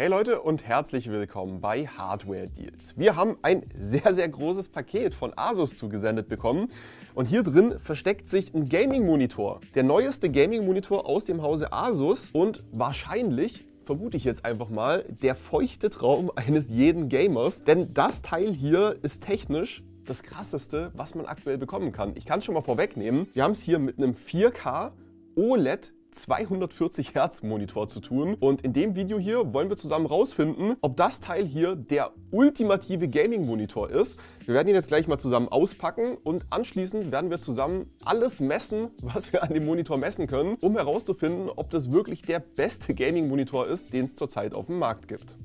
Hey Leute und herzlich willkommen bei Hardware Deals. Wir haben ein sehr, sehr großes Paket von Asus zugesendet bekommen und hier drin versteckt sich ein Gaming-Monitor. Der neueste Gaming-Monitor aus dem Hause Asus und wahrscheinlich vermute ich jetzt einfach mal, der feuchte Traum eines jeden Gamers. Denn das Teil hier ist technisch das krasseste, was man aktuell bekommen kann. Ich kann es schon mal vorwegnehmen. Wir haben es hier mit einem 4K OLED 240 Hertz Monitor zu tun. Und in dem Video hier wollen wir zusammen rausfinden, ob das Teil hier der ultimative Gaming Monitor ist. Wir werden ihn jetzt gleich mal zusammen auspacken und anschließend werden wir zusammen alles messen, was wir an dem Monitor messen können, um herauszufinden, ob das wirklich der beste Gaming Monitor ist, den es zurzeit auf dem Markt gibt.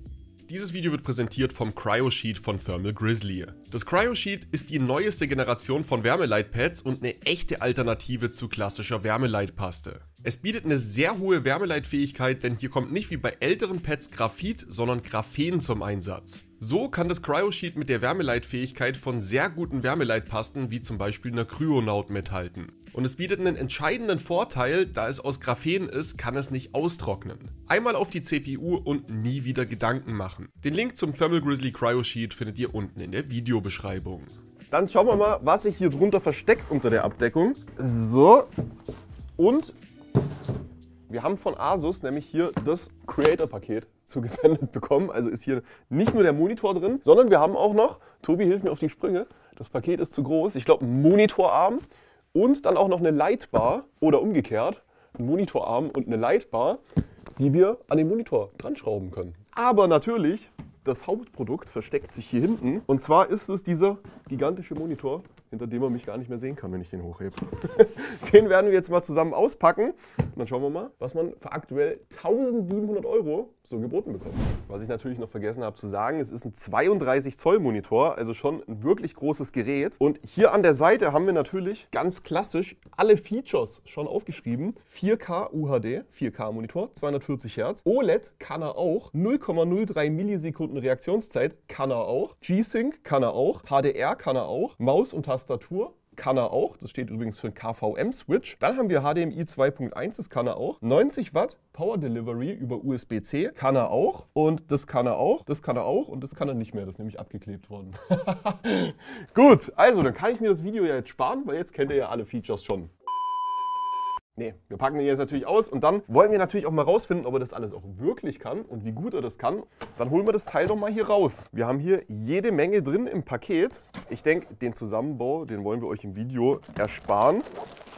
Dieses Video wird präsentiert vom Cryosheet von Thermal Grizzly. Das Cryosheet ist die neueste Generation von Wärmeleitpads und eine echte Alternative zu klassischer Wärmeleitpaste. Es bietet eine sehr hohe Wärmeleitfähigkeit, denn hier kommt nicht wie bei älteren Pads Graphit, sondern Graphen zum Einsatz. So kann das Cryosheet mit der Wärmeleitfähigkeit von sehr guten Wärmeleitpasten wie zum Beispiel einer Cryonaut mithalten. Und es bietet einen entscheidenden Vorteil, da es aus Graphen ist, kann es nicht austrocknen. Einmal auf die CPU und nie wieder Gedanken machen. Den Link zum Thermal Grizzly Cryo Sheet findet ihr unten in der Videobeschreibung. Dann schauen wir mal, was sich hier drunter versteckt unter der Abdeckung. So. Und wir haben von Asus nämlich hier das Creator-Paket zugesendet bekommen. Also ist hier nicht nur der Monitor drin, sondern wir haben auch noch, Tobi hilft mir auf die Sprünge, das Paket ist zu groß, ich glaube ein Monitorarm und dann auch noch eine Lightbar oder umgekehrt, ein Monitorarm und eine Lightbar, die wir an den Monitor dran schrauben können. Aber natürlich das Hauptprodukt versteckt sich hier hinten. Und zwar ist es dieser gigantische Monitor, hinter dem man mich gar nicht mehr sehen kann, wenn ich den hochhebe. den werden wir jetzt mal zusammen auspacken. Und dann schauen wir mal, was man für aktuell 1700 Euro so geboten bekommt. Was ich natürlich noch vergessen habe zu sagen, es ist ein 32 Zoll Monitor, also schon ein wirklich großes Gerät. Und hier an der Seite haben wir natürlich ganz klassisch alle Features schon aufgeschrieben. 4K UHD, 4K Monitor, 240 Hertz. OLED kann er auch, 0,03 Millisekunden Sekunden Reaktionszeit kann er auch. G-Sync kann er auch. HDR kann er auch. Maus und Tastatur kann er auch. Das steht übrigens für einen KVM-Switch. Dann haben wir HDMI 2.1, das kann er auch. 90 Watt Power Delivery über USB-C kann er auch. Und das kann er auch, das kann er auch und das kann er nicht mehr. Das ist nämlich abgeklebt worden. Gut, also dann kann ich mir das Video ja jetzt sparen, weil jetzt kennt ihr ja alle Features schon. Nee, wir packen den jetzt natürlich aus und dann wollen wir natürlich auch mal rausfinden, ob er das alles auch wirklich kann und wie gut er das kann. Dann holen wir das Teil doch mal hier raus. Wir haben hier jede Menge drin im Paket. Ich denke, den Zusammenbau, den wollen wir euch im Video ersparen.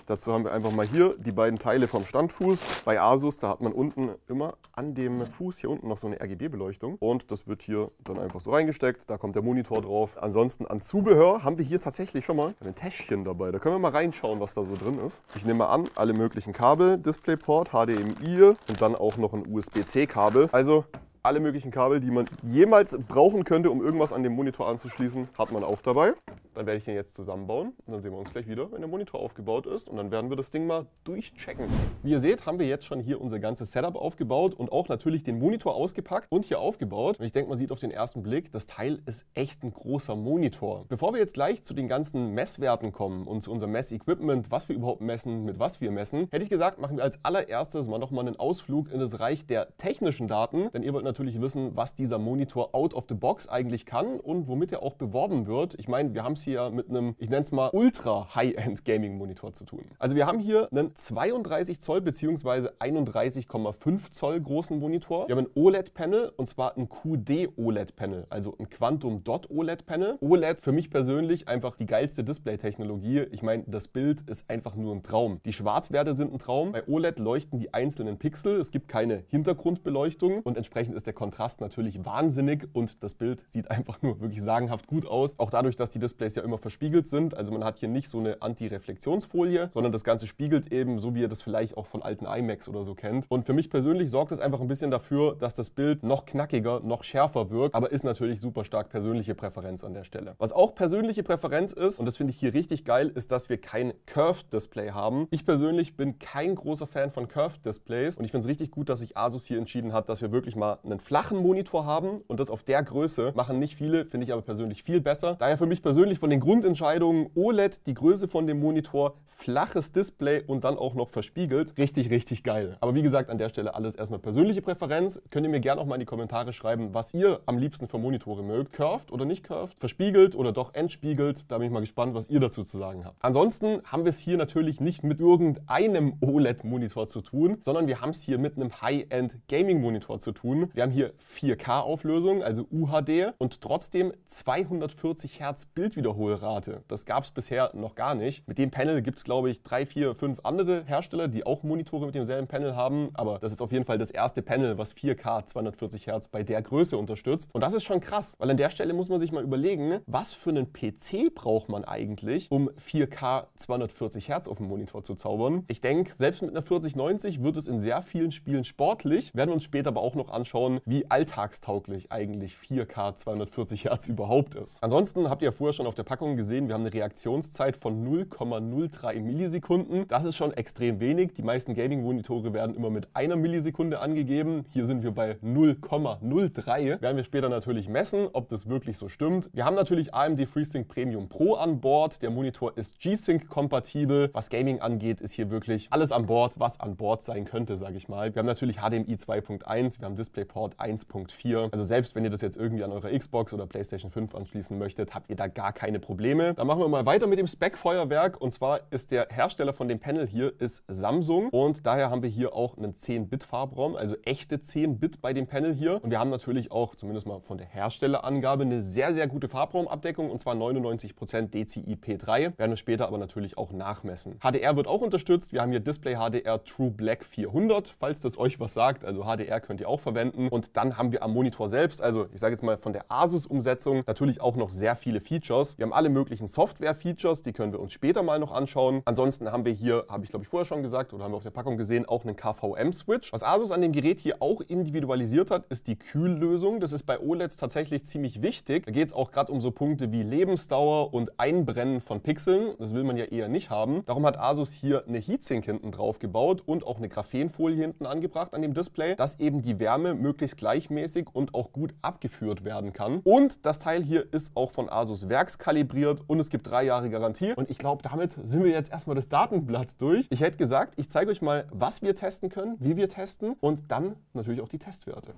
Dazu haben wir einfach mal hier die beiden Teile vom Standfuß. Bei Asus, da hat man unten immer an dem Fuß hier unten noch so eine RGB-Beleuchtung. Und das wird hier dann einfach so reingesteckt. Da kommt der Monitor drauf. Ansonsten an Zubehör haben wir hier tatsächlich schon mal ein Täschchen dabei. Da können wir mal reinschauen, was da so drin ist. Ich nehme mal an, alle möglichen möglichen Kabel, DisplayPort, HDMI und dann auch noch ein USB-C-Kabel. Also alle möglichen Kabel, die man jemals brauchen könnte, um irgendwas an dem Monitor anzuschließen, hat man auch dabei. Dann werde ich den jetzt zusammenbauen und dann sehen wir uns gleich wieder, wenn der Monitor aufgebaut ist und dann werden wir das Ding mal durchchecken. Wie ihr seht, haben wir jetzt schon hier unser ganzes Setup aufgebaut und auch natürlich den Monitor ausgepackt und hier aufgebaut. Und ich denke, man sieht auf den ersten Blick, das Teil ist echt ein großer Monitor. Bevor wir jetzt gleich zu den ganzen Messwerten kommen und zu unserem Messequipment, was wir überhaupt messen, mit was wir messen, hätte ich gesagt, machen wir als allererstes mal nochmal einen Ausflug in das Reich der technischen Daten, denn ihr wollt natürlich wissen, was dieser Monitor out of the box eigentlich kann und womit er auch beworben wird. Ich meine, wir haben es hier mit einem, ich nenne es mal, ultra High-End Gaming Monitor zu tun. Also wir haben hier einen 32 Zoll bzw. 31,5 Zoll großen Monitor. Wir haben ein OLED-Panel und zwar ein QD-OLED-Panel, also ein Quantum Dot OLED-Panel. OLED für mich persönlich einfach die geilste Display-Technologie. Ich meine, das Bild ist einfach nur ein Traum. Die Schwarzwerte sind ein Traum. Bei OLED leuchten die einzelnen Pixel. Es gibt keine Hintergrundbeleuchtung und entsprechend ist der Kontrast natürlich wahnsinnig und das Bild sieht einfach nur wirklich sagenhaft gut aus. Auch dadurch, dass die Displays ja immer verspiegelt sind. Also man hat hier nicht so eine anti reflektionsfolie sondern das Ganze spiegelt eben, so wie ihr das vielleicht auch von alten iMacs oder so kennt. Und für mich persönlich sorgt das einfach ein bisschen dafür, dass das Bild noch knackiger, noch schärfer wirkt, aber ist natürlich super stark persönliche Präferenz an der Stelle. Was auch persönliche Präferenz ist, und das finde ich hier richtig geil, ist, dass wir kein Curved-Display haben. Ich persönlich bin kein großer Fan von Curved-Displays und ich finde es richtig gut, dass sich Asus hier entschieden hat, dass wir wirklich mal einen flachen Monitor haben und das auf der Größe machen nicht viele, finde ich aber persönlich viel besser. Daher für mich persönlich von den Grundentscheidungen OLED, die Größe von dem Monitor, flaches Display und dann auch noch verspiegelt. Richtig, richtig geil. Aber wie gesagt, an der Stelle alles erstmal persönliche Präferenz. Könnt ihr mir gerne auch mal in die Kommentare schreiben, was ihr am liebsten für Monitore mögt. Curved oder nicht curved? Verspiegelt oder doch entspiegelt? Da bin ich mal gespannt, was ihr dazu zu sagen habt. Ansonsten haben wir es hier natürlich nicht mit irgendeinem OLED-Monitor zu tun, sondern wir haben es hier mit einem High-End Gaming-Monitor zu tun. Wir haben hier 4K-Auflösung, also UHD und trotzdem 240 Hertz Bildwiederholung Überholrate. Das gab es bisher noch gar nicht. Mit dem Panel gibt es, glaube ich, drei, vier, fünf andere Hersteller, die auch Monitore mit demselben Panel haben. Aber das ist auf jeden Fall das erste Panel, was 4K 240 Hertz bei der Größe unterstützt. Und das ist schon krass, weil an der Stelle muss man sich mal überlegen, was für einen PC braucht man eigentlich, um 4K 240 Hertz auf dem Monitor zu zaubern. Ich denke, selbst mit einer 4090 wird es in sehr vielen Spielen sportlich. Werden wir uns später aber auch noch anschauen, wie alltagstauglich eigentlich 4K 240 Hertz überhaupt ist. Ansonsten habt ihr ja vorher schon auf auf der Packung gesehen, wir haben eine Reaktionszeit von 0,03 Millisekunden. Das ist schon extrem wenig. Die meisten Gaming-Monitore werden immer mit einer Millisekunde angegeben. Hier sind wir bei 0,03. Werden wir später natürlich messen, ob das wirklich so stimmt. Wir haben natürlich AMD FreeSync Premium Pro an Bord. Der Monitor ist G-Sync-kompatibel. Was Gaming angeht, ist hier wirklich alles an Bord, was an Bord sein könnte, sage ich mal. Wir haben natürlich HDMI 2.1, wir haben DisplayPort 1.4. Also selbst wenn ihr das jetzt irgendwie an eurer Xbox oder PlayStation 5 anschließen möchtet, habt ihr da gar keine keine Probleme. Dann machen wir mal weiter mit dem Spec-Feuerwerk. Und zwar ist der Hersteller von dem Panel hier ist Samsung. Und daher haben wir hier auch einen 10-Bit-Farbraum, also echte 10-Bit bei dem Panel hier. Und wir haben natürlich auch, zumindest mal von der Herstellerangabe, eine sehr, sehr gute Farbraumabdeckung. Und zwar 99% DCI P3. Werden wir später aber natürlich auch nachmessen. HDR wird auch unterstützt. Wir haben hier Display HDR True Black 400, falls das euch was sagt. Also HDR könnt ihr auch verwenden. Und dann haben wir am Monitor selbst, also ich sage jetzt mal von der Asus-Umsetzung, natürlich auch noch sehr viele Features. Wir haben alle möglichen Software-Features, die können wir uns später mal noch anschauen. Ansonsten haben wir hier, habe ich glaube ich vorher schon gesagt oder haben wir auf der Packung gesehen, auch einen KVM-Switch. Was Asus an dem Gerät hier auch individualisiert hat, ist die Kühllösung. Das ist bei OLEDs tatsächlich ziemlich wichtig. Da geht es auch gerade um so Punkte wie Lebensdauer und Einbrennen von Pixeln. Das will man ja eher nicht haben. Darum hat Asus hier eine Heatsink hinten drauf gebaut und auch eine Graphenfolie hinten angebracht an dem Display, dass eben die Wärme möglichst gleichmäßig und auch gut abgeführt werden kann. Und das Teil hier ist auch von Asus Werkskarte kalibriert und es gibt drei Jahre Garantie. Und ich glaube, damit sind wir jetzt erstmal das Datenblatt durch. Ich hätte gesagt, ich zeige euch mal, was wir testen können, wie wir testen und dann natürlich auch die Testwerte.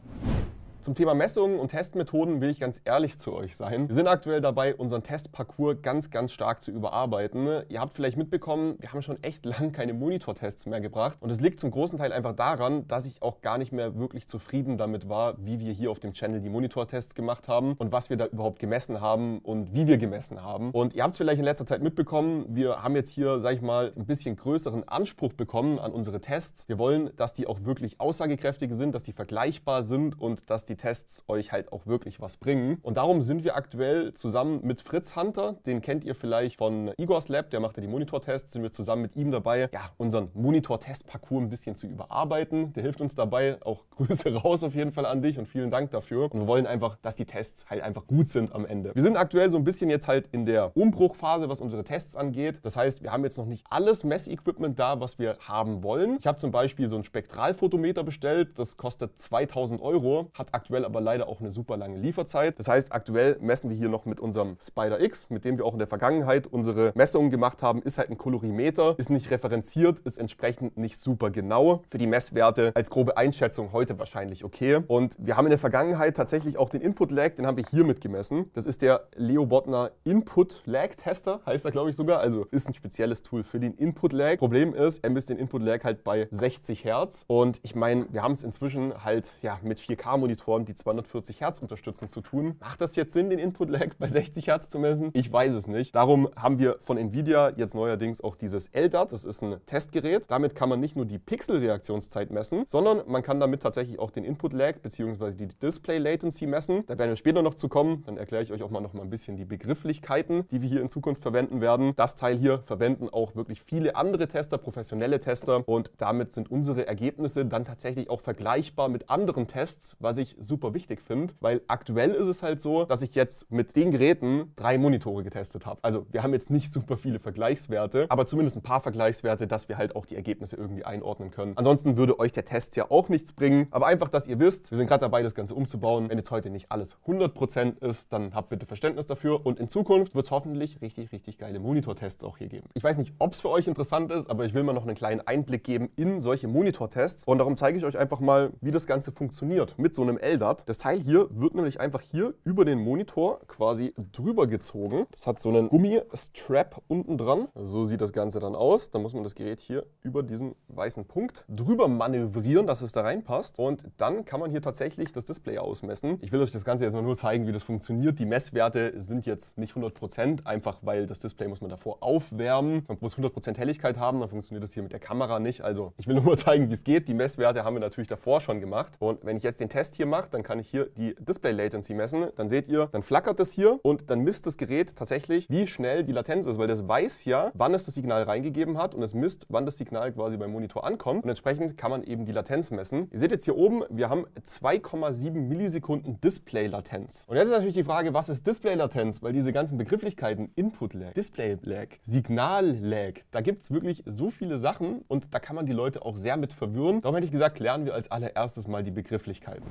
Zum Thema Messungen und Testmethoden will ich ganz ehrlich zu euch sein. Wir sind aktuell dabei, unseren Testparcours ganz, ganz stark zu überarbeiten. Ihr habt vielleicht mitbekommen, wir haben schon echt lang keine Monitortests mehr gebracht. Und es liegt zum großen Teil einfach daran, dass ich auch gar nicht mehr wirklich zufrieden damit war, wie wir hier auf dem Channel die Monitortests gemacht haben und was wir da überhaupt gemessen haben und wie wir gemessen haben. Und ihr habt es vielleicht in letzter Zeit mitbekommen, wir haben jetzt hier, sag ich mal, ein bisschen größeren Anspruch bekommen an unsere Tests. Wir wollen, dass die auch wirklich aussagekräftig sind, dass die vergleichbar sind und dass die Tests euch halt auch wirklich was bringen. Und darum sind wir aktuell zusammen mit Fritz Hunter, den kennt ihr vielleicht von Igors Lab, der macht ja die Monitortests, sind wir zusammen mit ihm dabei, ja, unseren monitor parcours ein bisschen zu überarbeiten. Der hilft uns dabei, auch Grüße raus auf jeden Fall an dich und vielen Dank dafür. Und wir wollen einfach, dass die Tests halt einfach gut sind am Ende. Wir sind aktuell so ein bisschen jetzt halt in der Umbruchphase, was unsere Tests angeht. Das heißt, wir haben jetzt noch nicht alles Messequipment da, was wir haben wollen. Ich habe zum Beispiel so ein Spektralfotometer bestellt, das kostet 2000 Euro, hat aktuell aber leider auch eine super lange Lieferzeit. Das heißt, aktuell messen wir hier noch mit unserem Spider X, mit dem wir auch in der Vergangenheit unsere Messungen gemacht haben, ist halt ein Kolorimeter, ist nicht referenziert, ist entsprechend nicht super genau. Für die Messwerte als grobe Einschätzung heute wahrscheinlich okay. Und wir haben in der Vergangenheit tatsächlich auch den Input Lag, den haben wir hier mitgemessen. Das ist der Leo Bottner Input Lag Tester, heißt er glaube ich sogar. Also ist ein spezielles Tool für den Input Lag. Problem ist, er misst den Input Lag halt bei 60 Hertz. Und ich meine, wir haben es inzwischen halt ja mit 4K-Monitoren Prozessoren, die 240 Hertz unterstützen, zu tun. Macht das jetzt Sinn, den Input-Lag bei 60 Hertz zu messen? Ich weiß es nicht. Darum haben wir von NVIDIA jetzt neuerdings auch dieses LDAT. Das ist ein Testgerät. Damit kann man nicht nur die Pixel-Reaktionszeit messen, sondern man kann damit tatsächlich auch den Input-Lag bzw. die Display-Latency messen. Da werden wir später noch zu kommen. Dann erkläre ich euch auch mal noch mal ein bisschen die Begrifflichkeiten, die wir hier in Zukunft verwenden werden. Das Teil hier verwenden auch wirklich viele andere Tester, professionelle Tester. Und damit sind unsere Ergebnisse dann tatsächlich auch vergleichbar mit anderen Tests, was ich super wichtig finde, weil aktuell ist es halt so, dass ich jetzt mit den Geräten drei Monitore getestet habe. Also wir haben jetzt nicht super viele Vergleichswerte, aber zumindest ein paar Vergleichswerte, dass wir halt auch die Ergebnisse irgendwie einordnen können. Ansonsten würde euch der Test ja auch nichts bringen, aber einfach, dass ihr wisst, wir sind gerade dabei, das Ganze umzubauen. Wenn jetzt heute nicht alles 100% ist, dann habt bitte Verständnis dafür und in Zukunft wird es hoffentlich richtig, richtig geile Monitortests auch hier geben. Ich weiß nicht, ob es für euch interessant ist, aber ich will mal noch einen kleinen Einblick geben in solche Monitortests und darum zeige ich euch einfach mal, wie das Ganze funktioniert mit so einem veräldert. Das Teil hier wird nämlich einfach hier über den Monitor quasi drüber gezogen. Das hat so einen Gummi-Strap unten dran. So sieht das Ganze dann aus. Da muss man das Gerät hier über diesen weißen Punkt drüber manövrieren, dass es da reinpasst. Und dann kann man hier tatsächlich das Display ausmessen. Ich will euch das Ganze jetzt mal nur zeigen, wie das funktioniert. Die Messwerte sind jetzt nicht 100%, einfach weil das Display muss man davor aufwärmen. Man muss 100% Helligkeit haben, dann funktioniert das hier mit der Kamera nicht. Also ich will nur mal zeigen, wie es geht. Die Messwerte haben wir natürlich davor schon gemacht. Und wenn ich jetzt den Test hier mache, macht, dann kann ich hier die Display Latency messen. Dann seht ihr, dann flackert das hier und dann misst das Gerät tatsächlich, wie schnell die Latenz ist, weil das weiß ja, wann es das Signal reingegeben hat und es misst, wann das Signal quasi beim Monitor ankommt. Und entsprechend kann man eben die Latenz messen. Ihr seht jetzt hier oben, wir haben 2,7 Millisekunden Display-Latenz. Und jetzt ist natürlich die Frage, was ist Display-Latenz? Weil diese ganzen Begrifflichkeiten, Input-Lag, Display-Lag, Signal-Lag, da gibt es wirklich so viele Sachen und da kann man die Leute auch sehr mit verwirren. Darum hätte ich gesagt, lernen wir als allererstes mal die Begrifflichkeiten.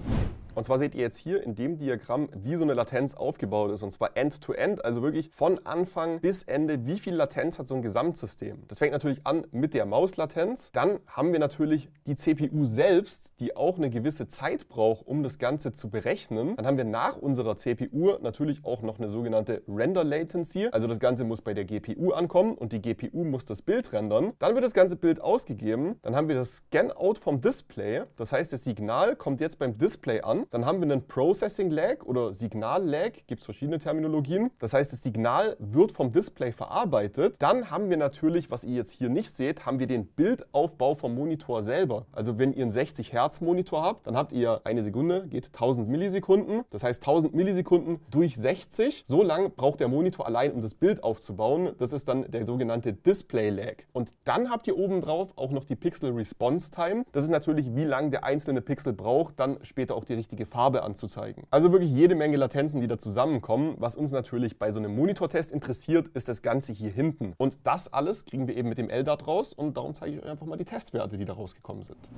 Und zwar seht ihr jetzt hier in dem Diagramm, wie so eine Latenz aufgebaut ist. Und zwar end-to-end, -End, also wirklich von Anfang bis Ende, wie viel Latenz hat so ein Gesamtsystem. Das fängt natürlich an mit der Mauslatenz. Dann haben wir natürlich die CPU selbst, die auch eine gewisse Zeit braucht, um das Ganze zu berechnen. Dann haben wir nach unserer CPU natürlich auch noch eine sogenannte Render-Latency. Also das Ganze muss bei der GPU ankommen und die GPU muss das Bild rendern. Dann wird das ganze Bild ausgegeben. Dann haben wir das Scan-Out vom Display. Das heißt, das Signal kommt jetzt beim Display an dann haben wir einen Processing Lag oder Signal Lag, gibt es verschiedene Terminologien. Das heißt, das Signal wird vom Display verarbeitet. Dann haben wir natürlich, was ihr jetzt hier nicht seht, haben wir den Bildaufbau vom Monitor selber. Also wenn ihr einen 60 Hertz Monitor habt, dann habt ihr eine Sekunde, geht 1000 Millisekunden. Das heißt 1000 Millisekunden durch 60. So lang braucht der Monitor allein, um das Bild aufzubauen. Das ist dann der sogenannte Display Lag. Und dann habt ihr oben drauf auch noch die Pixel Response Time. Das ist natürlich, wie lange der einzelne Pixel braucht, dann später auch die richtige richtige Farbe anzuzeigen. Also wirklich jede Menge Latenzen, die da zusammenkommen. Was uns natürlich bei so einem Monitortest interessiert, ist das Ganze hier hinten. Und das alles kriegen wir eben mit dem LDAT raus und darum zeige ich euch einfach mal die Testwerte, die da rausgekommen sind.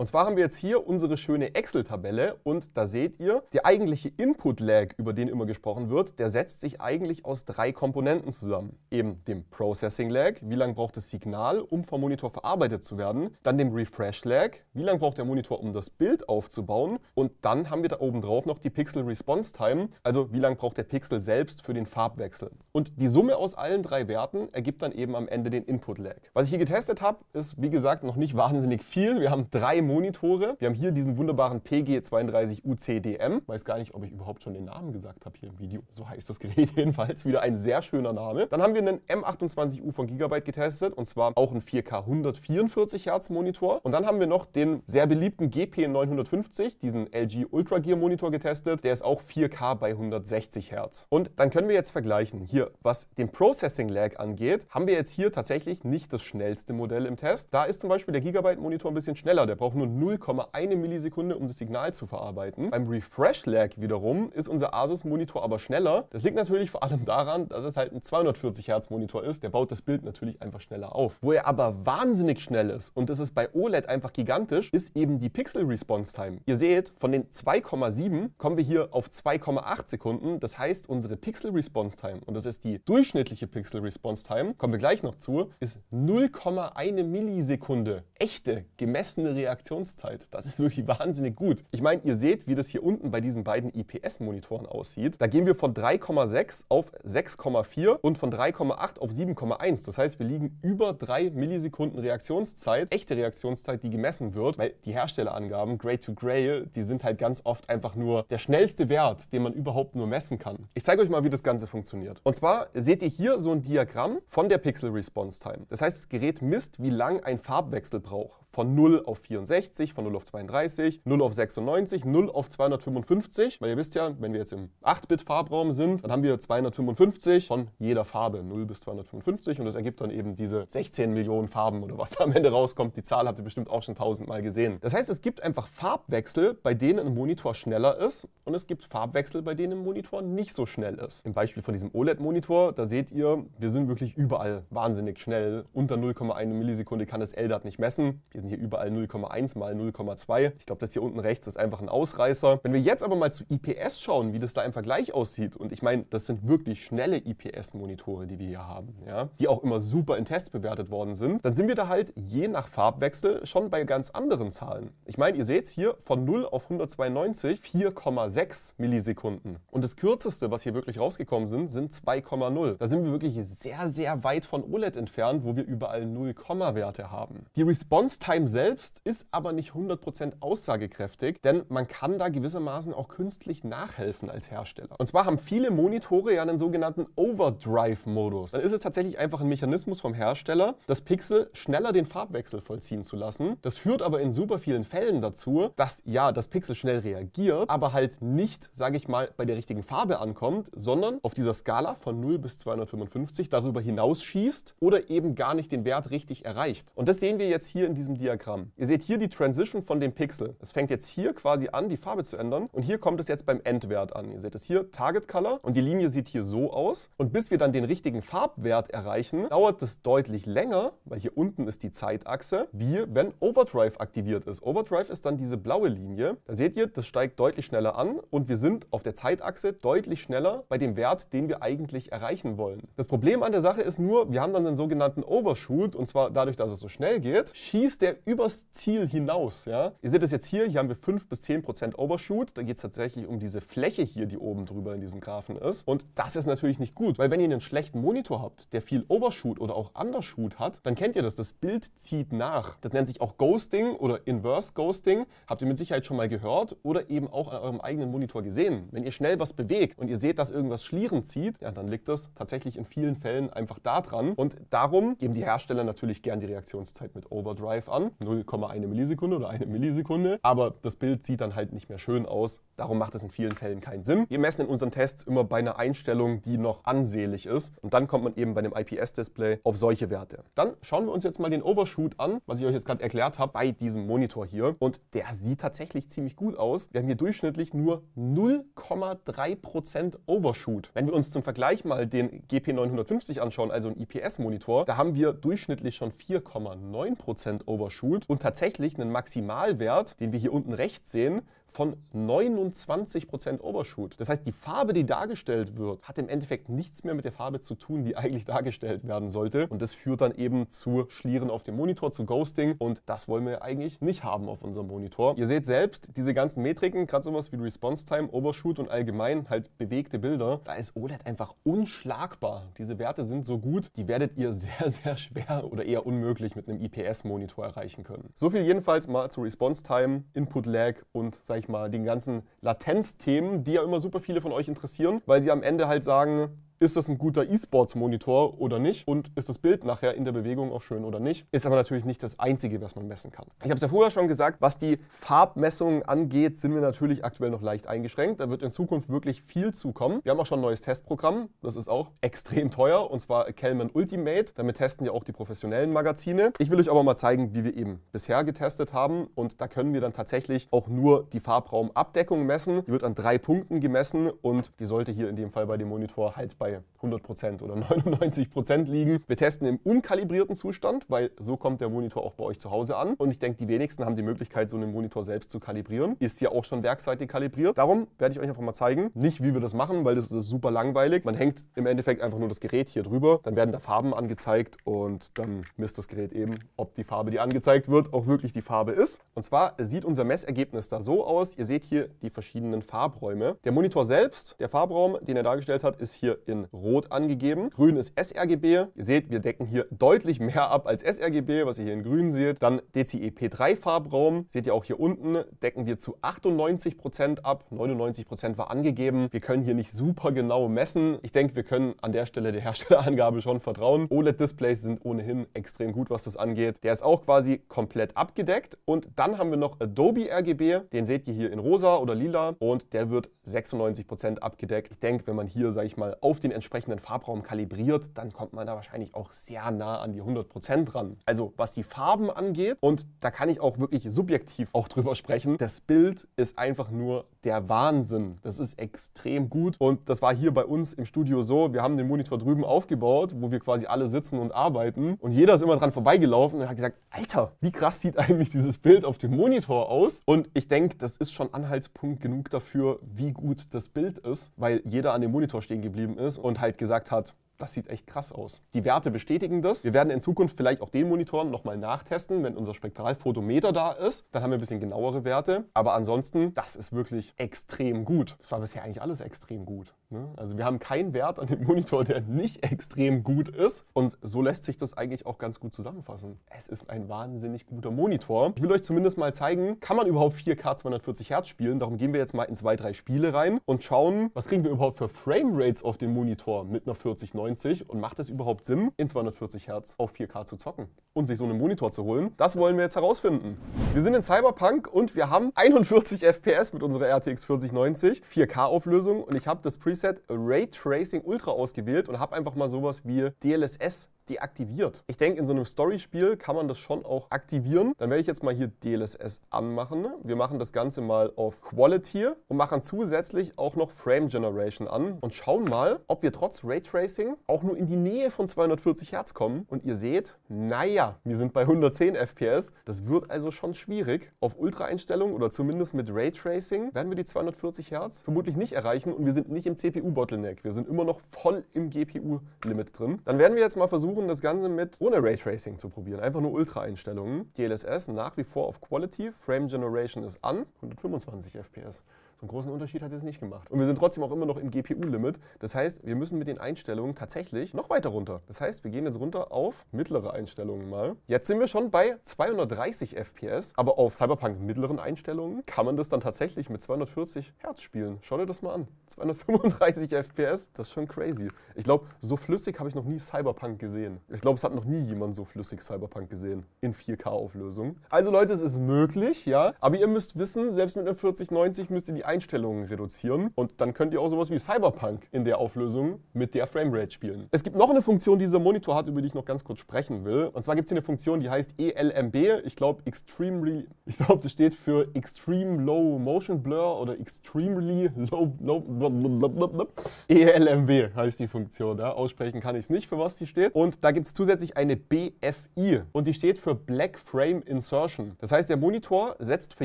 Und zwar haben wir jetzt hier unsere schöne Excel-Tabelle und da seht ihr, der eigentliche Input-Lag, über den immer gesprochen wird, der setzt sich eigentlich aus drei Komponenten zusammen. Eben dem Processing-Lag, wie lange braucht das Signal, um vom Monitor verarbeitet zu werden, dann dem Refresh-Lag, wie lange braucht der Monitor, um das Bild aufzubauen und dann haben wir da oben drauf noch die Pixel-Response-Time, also wie lange braucht der Pixel selbst für den Farbwechsel. Und die Summe aus allen drei Werten ergibt dann eben am Ende den Input-Lag. Was ich hier getestet habe, ist wie gesagt noch nicht wahnsinnig viel. Wir haben drei Monitore. Wir haben hier diesen wunderbaren PG32UCDM. Weiß gar nicht, ob ich überhaupt schon den Namen gesagt habe hier im Video. So heißt das Gerät jedenfalls. Wieder ein sehr schöner Name. Dann haben wir einen M28U von Gigabyte getestet und zwar auch ein 4K 144 Hertz Monitor. Und dann haben wir noch den sehr beliebten GP950, diesen LG Ultra Gear Monitor getestet. Der ist auch 4K bei 160 Hertz. Und dann können wir jetzt vergleichen. Hier, was den Processing Lag angeht, haben wir jetzt hier tatsächlich nicht das schnellste Modell im Test. Da ist zum Beispiel der Gigabyte Monitor ein bisschen schneller. Der braucht nur 0,1 Millisekunde, um das Signal zu verarbeiten. Beim Refresh-Lag wiederum ist unser Asus-Monitor aber schneller. Das liegt natürlich vor allem daran, dass es halt ein 240 Hertz Monitor ist. Der baut das Bild natürlich einfach schneller auf. Wo er aber wahnsinnig schnell ist, und das ist bei OLED einfach gigantisch, ist eben die Pixel-Response-Time. Ihr seht, von den 2,7 kommen wir hier auf 2,8 Sekunden. Das heißt, unsere Pixel-Response-Time, und das ist die durchschnittliche Pixel-Response-Time, kommen wir gleich noch zu, ist 0,1 Millisekunde. Echte, gemessene Reaktion Reaktionszeit. Das ist wirklich wahnsinnig gut. Ich meine, ihr seht, wie das hier unten bei diesen beiden IPS-Monitoren aussieht. Da gehen wir von 3,6 auf 6,4 und von 3,8 auf 7,1. Das heißt, wir liegen über 3 Millisekunden Reaktionszeit, echte Reaktionszeit, die gemessen wird, weil die Herstellerangaben, Gray to Gray, die sind halt ganz oft einfach nur der schnellste Wert, den man überhaupt nur messen kann. Ich zeige euch mal, wie das Ganze funktioniert. Und zwar seht ihr hier so ein Diagramm von der Pixel Response Time. Das heißt, das Gerät misst, wie lang ein Farbwechsel braucht von 0 auf 64, von 0 auf 32, 0 auf 96, 0 auf 255. Weil ihr wisst ja, wenn wir jetzt im 8-Bit-Farbraum sind, dann haben wir 255 von jeder Farbe, 0 bis 255. Und das ergibt dann eben diese 16 Millionen Farben oder was am Ende rauskommt. Die Zahl habt ihr bestimmt auch schon tausendmal gesehen. Das heißt, es gibt einfach Farbwechsel, bei denen ein Monitor schneller ist und es gibt Farbwechsel, bei denen ein Monitor nicht so schnell ist. Im Beispiel von diesem OLED-Monitor, da seht ihr, wir sind wirklich überall wahnsinnig schnell. Unter 0,1 Millisekunde kann das LDAT nicht messen. Hier wir sind hier überall 0,1 mal 0,2. Ich glaube, das hier unten rechts ist einfach ein Ausreißer. Wenn wir jetzt aber mal zu IPS schauen, wie das da im Vergleich aussieht, und ich meine, das sind wirklich schnelle IPS-Monitore, die wir hier haben, ja, die auch immer super in Tests bewertet worden sind, dann sind wir da halt je nach Farbwechsel schon bei ganz anderen Zahlen. Ich meine, ihr seht es hier von 0 auf 192 4,6 Millisekunden. Und das kürzeste, was hier wirklich rausgekommen sind, sind 2,0. Da sind wir wirklich sehr, sehr weit von OLED entfernt, wo wir überall 0, Werte haben. Die Response-Time Keim selbst ist aber nicht 100% aussagekräftig, denn man kann da gewissermaßen auch künstlich nachhelfen als Hersteller. Und zwar haben viele Monitore ja einen sogenannten Overdrive-Modus. Dann ist es tatsächlich einfach ein Mechanismus vom Hersteller, das Pixel schneller den Farbwechsel vollziehen zu lassen. Das führt aber in super vielen Fällen dazu, dass ja, das Pixel schnell reagiert, aber halt nicht, sage ich mal, bei der richtigen Farbe ankommt, sondern auf dieser Skala von 0 bis 255 darüber hinaus schießt oder eben gar nicht den Wert richtig erreicht. Und das sehen wir jetzt hier in diesem Diagramm. Ihr seht hier die Transition von dem Pixel. Es fängt jetzt hier quasi an, die Farbe zu ändern und hier kommt es jetzt beim Endwert an. Ihr seht es hier, Target Color und die Linie sieht hier so aus und bis wir dann den richtigen Farbwert erreichen, dauert es deutlich länger, weil hier unten ist die Zeitachse, wie wenn Overdrive aktiviert ist. Overdrive ist dann diese blaue Linie. Da seht ihr, das steigt deutlich schneller an und wir sind auf der Zeitachse deutlich schneller bei dem Wert, den wir eigentlich erreichen wollen. Das Problem an der Sache ist nur, wir haben dann einen sogenannten Overshoot und zwar dadurch, dass es so schnell geht, schießt der sehr übers Ziel hinaus. Ja? Ihr seht es jetzt hier, hier haben wir 5 bis 10 Prozent Overshoot. Da geht es tatsächlich um diese Fläche hier, die oben drüber in diesem Graphen ist. Und das ist natürlich nicht gut, weil wenn ihr einen schlechten Monitor habt, der viel Overshoot oder auch Undershoot hat, dann kennt ihr das. Das Bild zieht nach. Das nennt sich auch Ghosting oder Inverse Ghosting. Habt ihr mit Sicherheit schon mal gehört oder eben auch an eurem eigenen Monitor gesehen. Wenn ihr schnell was bewegt und ihr seht, dass irgendwas Schlieren zieht, ja, dann liegt das tatsächlich in vielen Fällen einfach da dran. Und darum geben die Hersteller natürlich gern die Reaktionszeit mit Overdrive an an, 0,1 Millisekunde oder eine Millisekunde, aber das Bild sieht dann halt nicht mehr schön aus. Darum macht es in vielen Fällen keinen Sinn. Wir messen in unseren Tests immer bei einer Einstellung, die noch ansehlich ist und dann kommt man eben bei einem IPS-Display auf solche Werte. Dann schauen wir uns jetzt mal den Overshoot an, was ich euch jetzt gerade erklärt habe, bei diesem Monitor hier und der sieht tatsächlich ziemlich gut aus. Wir haben hier durchschnittlich nur 0,3% Overshoot. Wenn wir uns zum Vergleich mal den GP950 anschauen, also ein IPS-Monitor, da haben wir durchschnittlich schon 4,9% Overshoot verschult und tatsächlich einen Maximalwert, den wir hier unten rechts sehen, von 29% Overshoot. Das heißt, die Farbe, die dargestellt wird, hat im Endeffekt nichts mehr mit der Farbe zu tun, die eigentlich dargestellt werden sollte. Und das führt dann eben zu Schlieren auf dem Monitor, zu Ghosting. Und das wollen wir eigentlich nicht haben auf unserem Monitor. Ihr seht selbst, diese ganzen Metriken, gerade sowas wie Response Time, Overshoot und allgemein halt bewegte Bilder, da ist OLED einfach unschlagbar. Diese Werte sind so gut, die werdet ihr sehr, sehr schwer oder eher unmöglich mit einem IPS-Monitor erreichen können. So viel jedenfalls mal zu Response Time, Input Lag und sein ich mal, den ganzen Latenzthemen, die ja immer super viele von euch interessieren, weil sie am Ende halt sagen, ist das ein guter E-Sports-Monitor oder nicht und ist das Bild nachher in der Bewegung auch schön oder nicht. Ist aber natürlich nicht das Einzige, was man messen kann. Ich habe es ja vorher schon gesagt, was die Farbmessungen angeht, sind wir natürlich aktuell noch leicht eingeschränkt. Da wird in Zukunft wirklich viel zukommen. Wir haben auch schon ein neues Testprogramm, das ist auch extrem teuer und zwar Kelman Ultimate. Damit testen ja auch die professionellen Magazine. Ich will euch aber mal zeigen, wie wir eben bisher getestet haben und da können wir dann tatsächlich auch nur die Farbraumabdeckung messen. Die wird an drei Punkten gemessen und die sollte hier in dem Fall bei dem Monitor halt bei bei 100% oder 99% liegen. Wir testen im unkalibrierten Zustand, weil so kommt der Monitor auch bei euch zu Hause an. Und ich denke, die wenigsten haben die Möglichkeit, so einen Monitor selbst zu kalibrieren. Ist ja auch schon werkseitig kalibriert. Darum werde ich euch einfach mal zeigen, nicht wie wir das machen, weil das, ist super langweilig. Man hängt im Endeffekt einfach nur das Gerät hier drüber, dann werden da Farben angezeigt und dann misst das Gerät eben, ob die Farbe, die angezeigt wird, auch wirklich die Farbe ist. Und zwar sieht unser Messergebnis da so aus. Ihr seht hier die verschiedenen Farbräume. Der Monitor selbst, der Farbraum, den er dargestellt hat, ist hier in in Rot angegeben. Grün ist sRGB. Ihr seht, wir decken hier deutlich mehr ab als sRGB, was ihr hier in Grün seht. Dann dcep 3 farbraum Seht ihr auch hier unten, decken wir zu 98% ab. 99% war angegeben. Wir können hier nicht super genau messen. Ich denke, wir können an der Stelle der Herstellerangabe schon vertrauen. OLED-Displays sind ohnehin extrem gut, was das angeht. Der ist auch quasi komplett abgedeckt. Und dann haben wir noch Adobe RGB. Den seht ihr hier in rosa oder lila. Und der wird 96% abgedeckt. Ich denke, wenn man hier, sage ich mal, auf den den entsprechenden Farbraum kalibriert, dann kommt man da wahrscheinlich auch sehr nah an die 100% ran. Also was die Farben angeht, und da kann ich auch wirklich subjektiv auch drüber sprechen, das Bild ist einfach nur der Wahnsinn. Das ist extrem gut. Und das war hier bei uns im Studio so. Wir haben den Monitor drüben aufgebaut, wo wir quasi alle sitzen und arbeiten. Und jeder ist immer dran vorbeigelaufen und hat gesagt, Alter, wie krass sieht eigentlich dieses Bild auf dem Monitor aus? Und ich denke, das ist schon Anhaltspunkt genug dafür, wie gut das Bild ist, weil jeder an dem Monitor stehen geblieben ist und halt gesagt hat, das sieht echt krass aus. Die Werte bestätigen das. Wir werden in Zukunft vielleicht auch den Monitoren nochmal nachtesten, wenn unser Spektralfotometer da ist. Dann haben wir ein bisschen genauere Werte. Aber ansonsten, das ist wirklich extrem gut. Das war bisher eigentlich alles extrem gut. Ne? Also wir haben keinen Wert an dem Monitor, der nicht extrem gut ist. Und so lässt sich das eigentlich auch ganz gut zusammenfassen. Es ist ein wahnsinnig guter Monitor. Ich will euch zumindest mal zeigen, kann man überhaupt 4K 240 Hertz spielen? Darum gehen wir jetzt mal in zwei, drei Spiele rein und schauen, was kriegen wir überhaupt für Framerates auf dem Monitor mit einer 4090 und macht es überhaupt Sinn, in 240 Hertz auf 4K zu zocken und sich so einen Monitor zu holen? Das wollen wir jetzt herausfinden. Wir sind in Cyberpunk und wir haben 41 FPS mit unserer RTX 4090, 4K-Auflösung und ich habe das Preset Preset Ray Tracing Ultra ausgewählt und habe einfach mal sowas wie DLSS deaktiviert. Ich denke, in so einem Story-Spiel kann man das schon auch aktivieren. Dann werde ich jetzt mal hier DLSS anmachen. Wir machen das Ganze mal auf Quality und machen zusätzlich auch noch Frame Generation an und schauen mal, ob wir trotz Raytracing auch nur in die Nähe von 240 Hertz kommen. Und ihr seht, naja, wir sind bei 110 FPS. Das wird also schon schwierig. Auf Ultra-Einstellung oder zumindest mit Raytracing werden wir die 240 Hertz vermutlich nicht erreichen und wir sind nicht im CPU-Bottleneck. Wir sind immer noch voll im GPU-Limit drin. Dann werden wir jetzt mal versuchen, versuchen das Ganze mit ohne Raytracing zu probieren, einfach nur Ultra-Einstellungen. DLSS nach wie vor auf Quality, Frame Generation ist an, 125 FPS. So einen großen Unterschied hat es nicht gemacht. Und wir sind trotzdem auch immer noch im GPU-Limit. Das heißt, wir müssen mit den Einstellungen tatsächlich noch weiter runter. Das heißt, wir gehen jetzt runter auf mittlere Einstellungen mal. Jetzt sind wir schon bei 230 FPS, aber auf Cyberpunk mittleren Einstellungen kann man das dann tatsächlich mit 240 Hertz spielen. Schau dir das mal an. 235 FPS, das ist schon crazy. Ich glaube, so flüssig habe ich noch nie Cyberpunk gesehen. Ich glaube, es hat noch nie jemand so flüssig Cyberpunk gesehen in 4K-Auflösung. Also Leute, es ist möglich, ja, aber ihr müsst wissen, selbst mit einer 4090 müsst ihr die Einstellungen reduzieren und dann könnt ihr auch sowas wie Cyberpunk in der Auflösung mit der Framerate spielen. Es gibt noch eine Funktion, die dieser Monitor hat, über die ich noch ganz kurz sprechen will. Und zwar gibt es hier eine Funktion, die heißt ELMB. Ich glaube, Extremely, ich glaube, das steht für Extreme Low Motion Blur oder Extremely Low, Low blablabla. ELMB heißt die Funktion. Ja? Aussprechen kann ich es nicht, für was sie steht. Und da gibt es zusätzlich eine BFI und die steht für Black Frame Insertion. Das heißt, der Monitor setzt für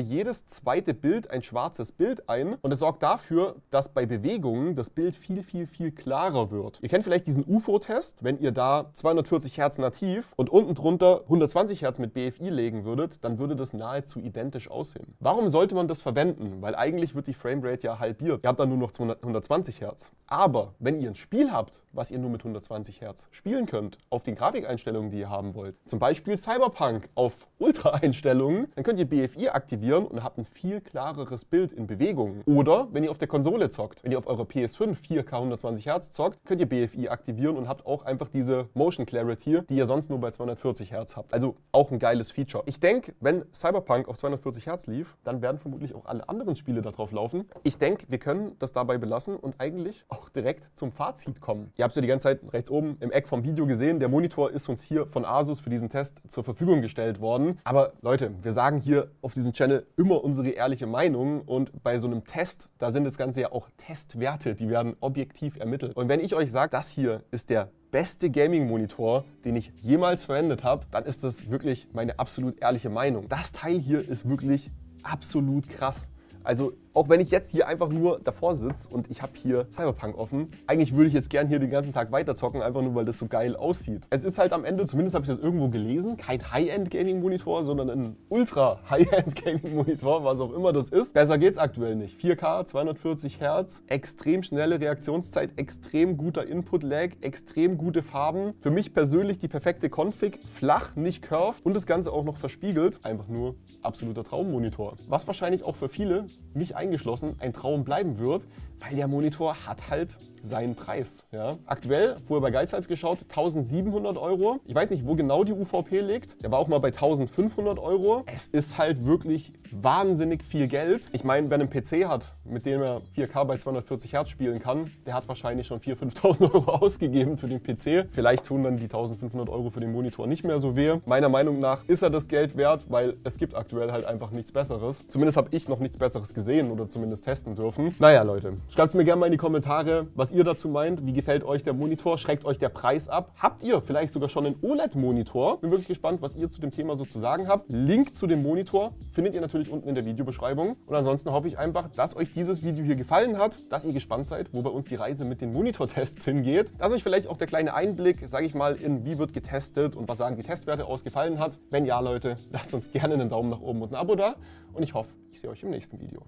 jedes zweite Bild ein schwarzes Bild ein ein und es sorgt dafür, dass bei Bewegungen das Bild viel, viel, viel klarer wird. Ihr kennt vielleicht diesen UFO-Test, wenn ihr da 240 Hertz nativ und unten drunter 120 Hertz mit BFI legen würdet, dann würde das nahezu identisch aussehen. Warum sollte man das verwenden? Weil eigentlich wird die Framerate ja halbiert. Ihr habt dann nur noch 200, 120 Hertz. Aber wenn ihr ein Spiel habt, was ihr nur mit 120 Hertz spielen könnt, auf den Grafikeinstellungen, die ihr haben wollt, zum Beispiel Cyberpunk auf Ultra-Einstellungen, dann könnt ihr BFI aktivieren und habt ein viel klareres Bild in Bewegungen. Oder wenn ihr auf der Konsole zockt, wenn ihr auf eurer PS5 4K 120 Hertz zockt, könnt ihr BFI aktivieren und habt auch einfach diese Motion Clarity, die ihr sonst nur bei 240 Hertz habt. Also auch ein geiles Feature. Ich denke, wenn Cyberpunk auf 240 Hertz lief, dann werden vermutlich auch alle anderen Spiele darauf laufen. Ich denke, wir können das dabei belassen und eigentlich auch direkt zum Fazit kommen. Ihr habt es ja die ganze Zeit rechts oben im Eck vom Video gesehen. Der Monitor ist uns hier von Asus für diesen Test zur Verfügung gestellt worden haben. Aber Leute, wir sagen hier auf diesem Channel immer unsere ehrliche Meinung und bei so einem Test, da sind das Ganze ja auch Testwerte, die werden objektiv ermittelt. Und wenn ich euch sage, das hier ist der beste Gaming-Monitor, den ich jemals verwendet habe, dann ist das wirklich meine absolut ehrliche Meinung. Das Teil hier ist wirklich absolut krass. Also auch wenn ich jetzt hier einfach nur davor sitze und ich habe hier Cyberpunk offen. Eigentlich würde ich jetzt gern hier den ganzen Tag weiterzocken, einfach nur weil das so geil aussieht. Es ist halt am Ende, zumindest habe ich das irgendwo gelesen, kein High-End-Gaming-Monitor, sondern ein Ultra-High-End-Gaming-Monitor, was auch immer das ist. Besser geht es aktuell nicht. 4K, 240 Hertz, extrem schnelle Reaktionszeit, extrem guter Input-Lag, extrem gute Farben. Für mich persönlich die perfekte Config, flach, nicht curved und das Ganze auch noch verspiegelt. Einfach nur absoluter Traummonitor. Was wahrscheinlich auch für viele mich eigentlich eingeschlossen, ein Traum bleiben wird, weil der Monitor hat halt seinen Preis. Ja. Aktuell, vorher bei Geizhals geschaut, 1700 Euro. Ich weiß nicht, wo genau die UVP liegt. Der war auch mal bei 1500 Euro. Es ist halt wirklich wahnsinnig viel Geld. Ich meine, wer einen PC hat, mit dem er 4K bei 240 Hertz spielen kann, der hat wahrscheinlich schon 4.000, 5.000 Euro ausgegeben für den PC. Vielleicht tun dann die 1500 Euro für den Monitor nicht mehr so weh. Meiner Meinung nach ist er das Geld wert, weil es gibt aktuell halt einfach nichts Besseres. Zumindest habe ich noch nichts Besseres gesehen oder zumindest testen dürfen. Naja, Leute, Schreibt es mir gerne mal in die Kommentare, was ihr dazu meint. Wie gefällt euch der Monitor? Schreckt euch der Preis ab? Habt ihr vielleicht sogar schon einen OLED-Monitor? Bin wirklich gespannt, was ihr zu dem Thema so zu sagen habt. Link zu dem Monitor findet ihr natürlich unten in der Videobeschreibung. Und ansonsten hoffe ich einfach, dass euch dieses Video hier gefallen hat, dass ihr gespannt seid, wo bei uns die Reise mit den Monitortests hingeht, dass euch vielleicht auch der kleine Einblick, sage ich mal, in wie wird getestet und was sagen die Testwerte aus gefallen hat. Wenn ja, Leute, lasst uns gerne einen Daumen nach oben und ein Abo da. Und ich hoffe, ich sehe euch im nächsten Video.